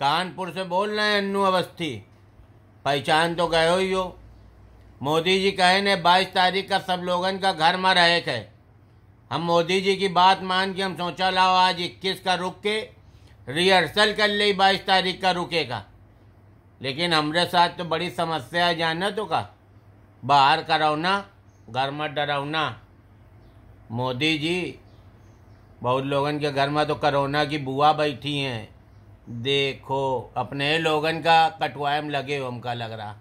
कानपुर से बोल रहे हैं अन्नू अवस्थी पहचान तो गए ही हो मोदी जी कहे ने बाईस तारीख का सब लोगन का घर में रहे है हम मोदी जी की बात मान के हम सोचा लाओ आज इक्कीस का रुक के रिहर्सल कर ले बाईस तारीख का रुकेगा लेकिन हमारे साथ तो बड़ी समस्या है जाना तो का बाहर कराओना घर में डरावना मोदी जी बहुत लोगन के घर में तो करोना की बुआ बैठी हैं देखो अपने लोगन का कटवायम लगे ओम लग रहा